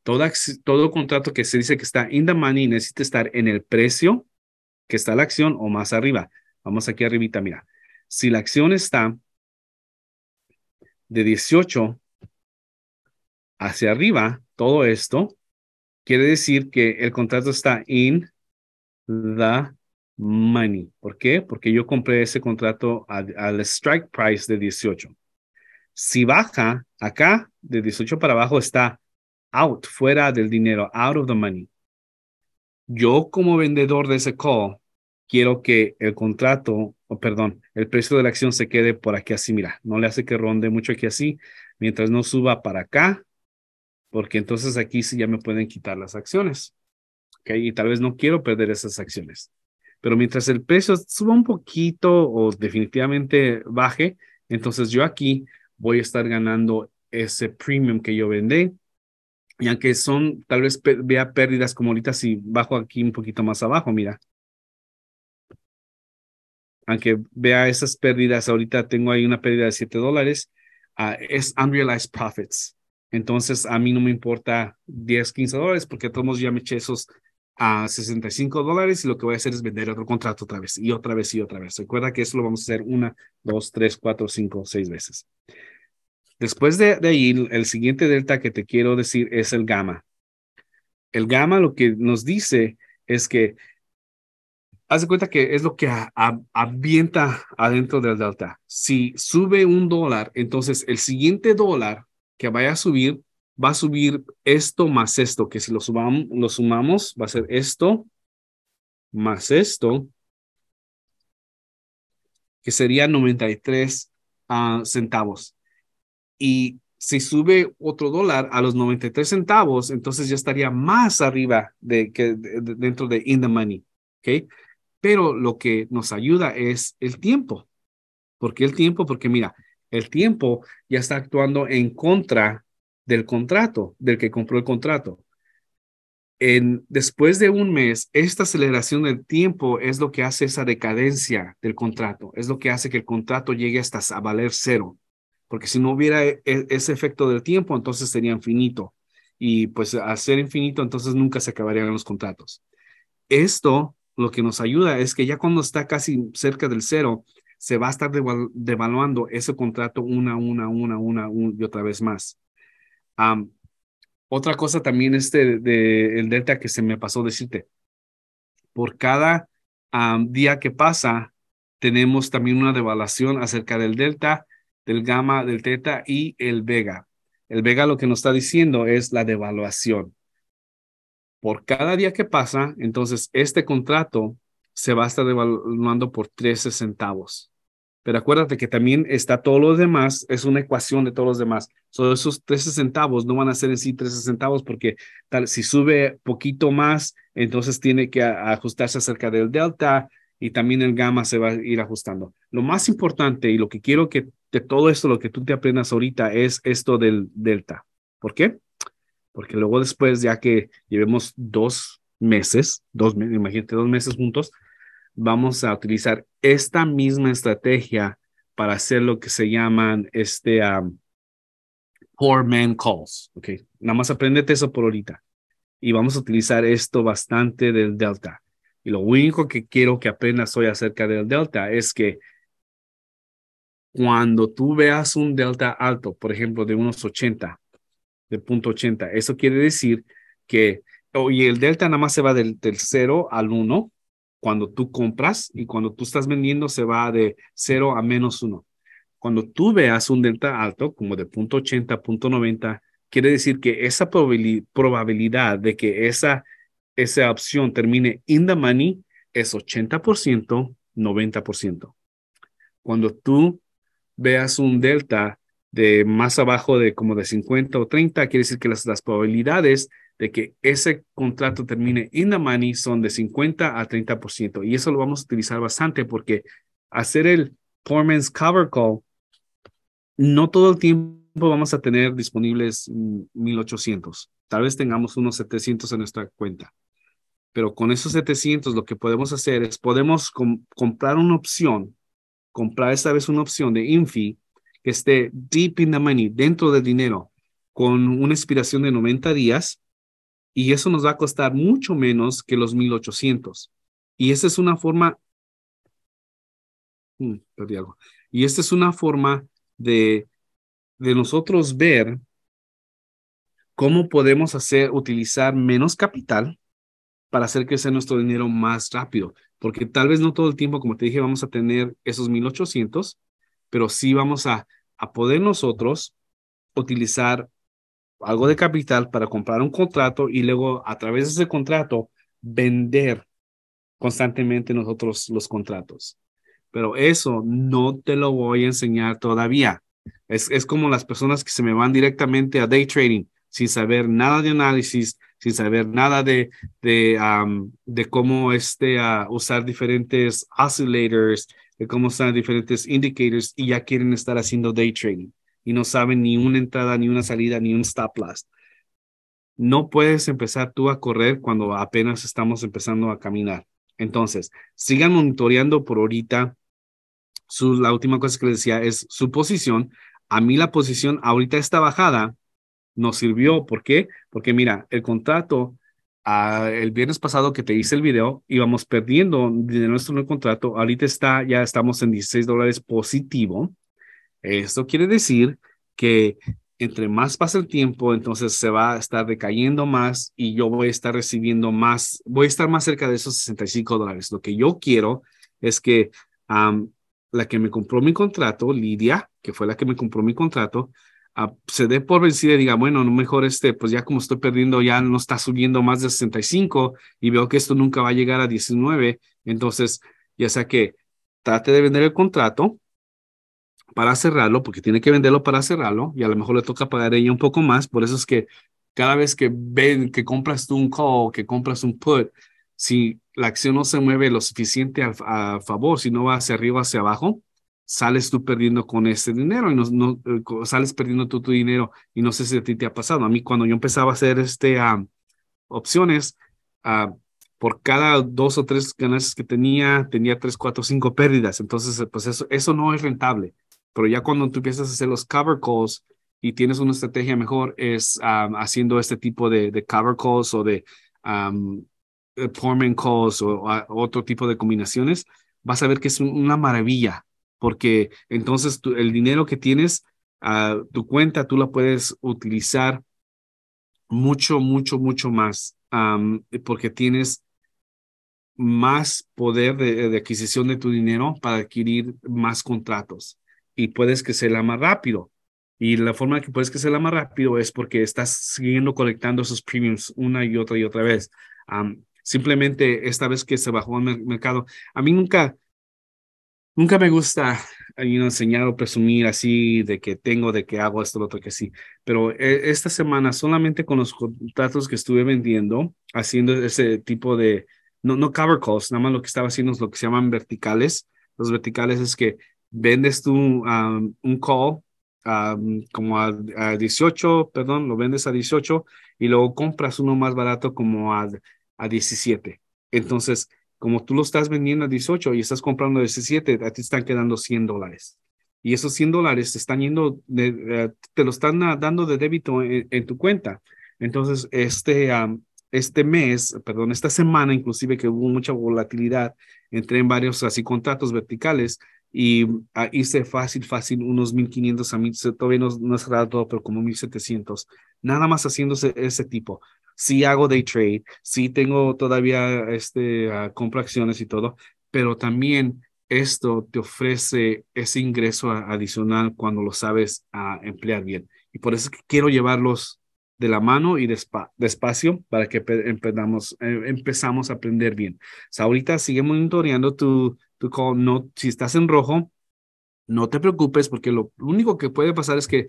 Todo, contrato que se dice que está in the money necesita estar en el precio que está la acción o más arriba. Vamos aquí arribita, mira. Si la acción está de 18 hacia arriba, todo esto quiere decir que el contrato está in the money. ¿Por qué? Porque yo compré ese contrato al strike price de 18. Si baja acá, de 18 para abajo está out, fuera del dinero, out of the money. Yo como vendedor de ese call, quiero que el contrato, o perdón, el precio de la acción se quede por aquí así, mira, no le hace que ronde mucho aquí así, mientras no suba para acá, porque entonces aquí sí ya me pueden quitar las acciones. Okay, y tal vez no quiero perder esas acciones. Pero mientras el precio suba un poquito o definitivamente baje, entonces yo aquí voy a estar ganando ese premium que yo vendé y aunque son, tal vez vea pérdidas como ahorita si bajo aquí un poquito más abajo, mira. Aunque vea esas pérdidas, ahorita tengo ahí una pérdida de 7 dólares, ah, es unrealized profits. Entonces a mí no me importa 10, 15 dólares porque todos ya me eché esos a 65 dólares y lo que voy a hacer es vender otro contrato otra vez y otra vez y otra vez. Recuerda que eso lo vamos a hacer una, dos, tres, cuatro, cinco, seis veces. Después de, ahí, el siguiente delta que te quiero decir es el gamma. El gamma lo que nos dice es que haz de cuenta que es lo que avienta adentro del delta. Si sube un dólar, entonces el siguiente dólar que vaya a subir va a subir esto más esto, que si lo, sumamos va a ser esto más esto, que sería 93 ah, centavos y si sube otro dólar a los 93 centavos, entonces ya estaría más arriba de que dentro de in the money, ¿ok? Pero lo que nos ayuda es el tiempo. ¿Por qué el tiempo? Porque mira, el tiempo ya está actuando en contra del contrato, del que compró el contrato. En, después de un mes, esta aceleración del tiempo es lo que hace esa decadencia del contrato, es lo que hace que el contrato llegue hasta a valer cero porque si no hubiera e, e, ese efecto del tiempo, entonces sería infinito. Y pues al ser infinito, entonces nunca se acabarían los contratos. Esto lo que nos ayuda es que ya cuando está casi cerca del cero, se va a estar devaluando ese contrato una, una, una, una, y otra vez más. otra cosa también este de, el delta que se me pasó decirte. Por cada día que pasa, tenemos también una devaluación acerca del delta del gamma, del teta y el vega. El vega lo que nos está diciendo es la devaluación. Por cada día que pasa, entonces este contrato se va a estar devaluando por 13 centavos. Pero acuérdate que también está todo lo demás, es una ecuación de todos los demás. So, esos 13 centavos no van a ser en sí 13 centavos porque tal, si sube poquito más, entonces tiene que ajustarse acerca del delta y también el gamma se va a ir ajustando. Lo más importante y lo que quiero que todo esto, lo que tú te aprendas ahorita es esto del delta. ¿Por qué? Porque luego después, ya que llevemos dos meses, dos, imagínate dos meses juntos, vamos a utilizar esta misma estrategia para hacer lo que se llaman este poor man calls. Ok, nada más aprendete eso por ahorita. Y vamos a utilizar esto bastante del delta. Y lo único que quiero que aprendas hoy acerca del delta es que cuando tú veas un delta alto, por ejemplo, de unos 80, de punto 80, eso quiere decir que, oh, y el delta nada más se va del, 0 al 1 cuando tú compras y cuando tú estás vendiendo se va de 0 a menos 1. Cuando tú veas un delta alto, como de punto 80, punto 90, quiere decir que esa probabilidad de que esa, esa opción termine in the money es 80%, 90%. Cuando tú veas un delta de más abajo de como de 50 o 30, quiere decir que las, las probabilidades de que ese contrato termine in the money son de 50 a 30%. Y eso lo vamos a utilizar bastante porque hacer el performance Cover Call, no todo el tiempo vamos a tener disponibles 1800. Tal vez tengamos unos 700 en nuestra cuenta. Pero con esos 700 lo que podemos hacer es podemos comprar una opción comprar esta vez una opción de Infi que esté deep in the money, dentro del dinero, con una expiración de 90 días, y eso nos va a costar mucho menos que los 1800. Y esa es una forma. Mm, perdí algo. Y esta es una forma de, de nosotros ver cómo podemos hacer, utilizar menos capital para hacer que sea nuestro dinero más rápido porque tal vez no todo el tiempo, como te dije, vamos a tener esos 1800, pero sí vamos a, a poder nosotros utilizar algo de capital para comprar un contrato y luego a través de ese contrato vender constantemente nosotros los contratos. Pero eso no te lo voy a enseñar todavía. Es, es como las personas que se me van directamente a day trading sin saber nada de análisis, sin saber nada de, de, de cómo este, ah, usar diferentes oscillators, de cómo usar diferentes indicators y ya quieren estar haciendo day trading y no saben ni una entrada, ni una salida, ni un stop loss. No puedes empezar tú a correr cuando apenas estamos empezando a caminar. Entonces, sigan monitoreando por ahorita. Su, la última cosa que les decía es su posición. A mí la posición ahorita está bajada, nos sirvió. ¿Por qué? Porque mira, el contrato, ah, el viernes pasado que te hice el video, íbamos perdiendo de nuestro nuevo contrato. Ahorita está, ya estamos en 16 dólares positivo. Esto quiere decir que entre más pasa el tiempo, entonces se va a estar decayendo más y yo voy a estar recibiendo más, voy a estar más cerca de esos 65 dólares. Lo que yo quiero es que la que me compró mi contrato, Lidia, que fue la que me compró mi contrato, se dé por vencida y diga, bueno, mejor este, pues ya como estoy perdiendo, ya no está subiendo más de 65 y veo que esto nunca va a llegar a 19, entonces ya sea que trate de vender el contrato para cerrarlo, porque tiene que venderlo para cerrarlo y a lo mejor le toca pagar ella un poco más, por eso es que cada vez que ven que compras tú un call, que compras un put, si la acción no se mueve lo suficiente a, a favor, si no va hacia arriba, hacia abajo, sales tú perdiendo con ese dinero y no, eh, sales perdiendo tú tu dinero y no sé si a ti te ha pasado. A mí cuando yo empezaba a hacer este opciones, por cada dos o tres ganancias que tenía, tenía tres, cuatro, cinco pérdidas. Entonces, eh, pues eso, eso no es rentable. Pero ya cuando tú empiezas a hacer los cover calls y tienes una estrategia mejor, es haciendo este tipo de, cover calls o de um, calls o otro tipo de combinaciones, vas a ver que es una maravilla porque entonces el dinero que tienes a ah, tu cuenta tú la puedes utilizar mucho, mucho, mucho más, porque tienes más poder de, adquisición de tu dinero para adquirir más contratos y puedes que se la más rápido. Y la forma que puedes que se la más rápido es porque estás siguiendo colectando esos premiums una y otra y otra vez. simplemente esta vez que se bajó el mercado, a mí nunca, nunca me gusta you know, enseñar o presumir así de que tengo, de que hago esto, lo otro que sí. Pero eh, esta semana solamente con los contratos que estuve vendiendo, haciendo ese tipo de, no, no cover calls, nada más lo que estaba haciendo es lo que se llaman verticales. Los verticales es que vendes tú un call como a, a, 18, perdón, lo vendes a 18 y luego compras uno más barato como a, a 17. Entonces, como tú lo estás vendiendo a 18 y estás comprando a 17, a ti están quedando 100 dólares. Y esos 100 dólares te están yendo, eh, te lo están ah, dando de débito en, tu cuenta. Entonces, este, este mes, perdón, esta semana inclusive que hubo mucha volatilidad, entré en varios así contratos verticales y hice ah, fácil, fácil, unos 1500 a 1700, todavía no, es he todo, pero como 1700, nada más haciéndose ese tipo. Si sí hago day trade, si sí tengo todavía este, ah, compra acciones y todo, pero también esto te ofrece ese ingreso adicional cuando lo sabes a ah, emplear bien. Y por eso quiero llevarlos de la mano y despacio para que empezamos, eh, empezamos a aprender bien. O ahorita sigue monitoreando tu no, si estás en rojo, no te preocupes porque lo único que puede pasar es que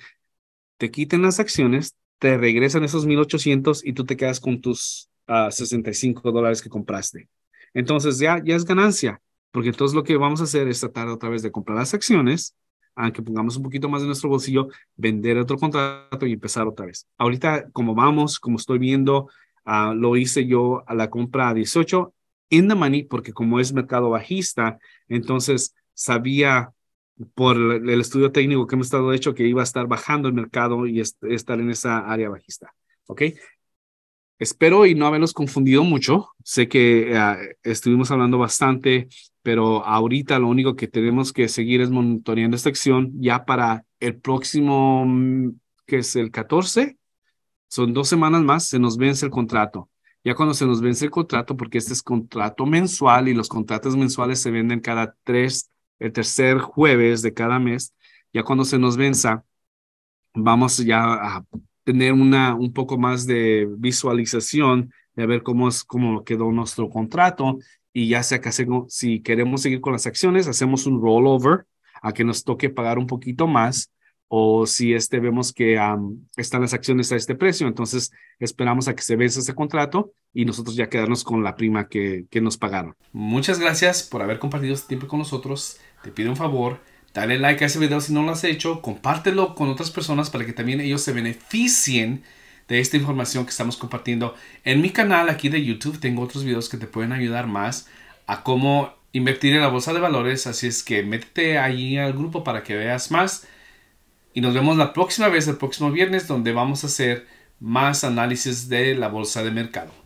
te quiten las acciones, te regresan esos 1800 y tú te quedas con tus 65 ah, dólares que compraste. Entonces ya, ya es ganancia, porque entonces lo que vamos a hacer es tratar otra vez de comprar las acciones, aunque pongamos un poquito más de nuestro bolsillo, vender otro contrato y empezar otra vez. Ahorita, como vamos, como estoy viendo, ah, lo hice yo a la compra a 18 in the money, porque como es mercado bajista, entonces sabía por el estudio técnico que hemos estado hecho que iba a estar bajando el mercado y estar en esa área bajista. ¿Ok? Espero y no haberlos confundido mucho. Sé que eh, estuvimos hablando bastante, pero ahorita lo único que tenemos que seguir es monitoreando esta acción ya para el próximo, mm, que es el 14. Son dos semanas más, se nos vence el contrato. Ya cuando se nos vence el contrato, porque este es contrato mensual y los contratos mensuales se venden cada tres, el tercer jueves de cada mes, ya cuando se nos venza, vamos ya a tener una, un poco más de visualización de ver cómo, es, cómo quedó nuestro contrato y ya sea que si queremos seguir con las acciones, hacemos un rollover a que nos toque pagar un poquito más o si este, vemos que están las acciones a este precio, entonces esperamos a que se vence ese contrato y nosotros ya quedarnos con la prima que, que nos pagaron. Muchas gracias por haber compartido este tiempo con nosotros. Te pido un favor, dale like a ese video si no lo has hecho, compártelo con otras personas para que también ellos se beneficien de esta información que estamos compartiendo. En mi canal aquí de YouTube tengo otros videos que te pueden ayudar más a cómo invertir en la bolsa de valores, así es que métete ahí al grupo para que veas más. Y nos vemos la próxima vez, el próximo viernes, donde vamos a hacer más análisis de la bolsa de mercado.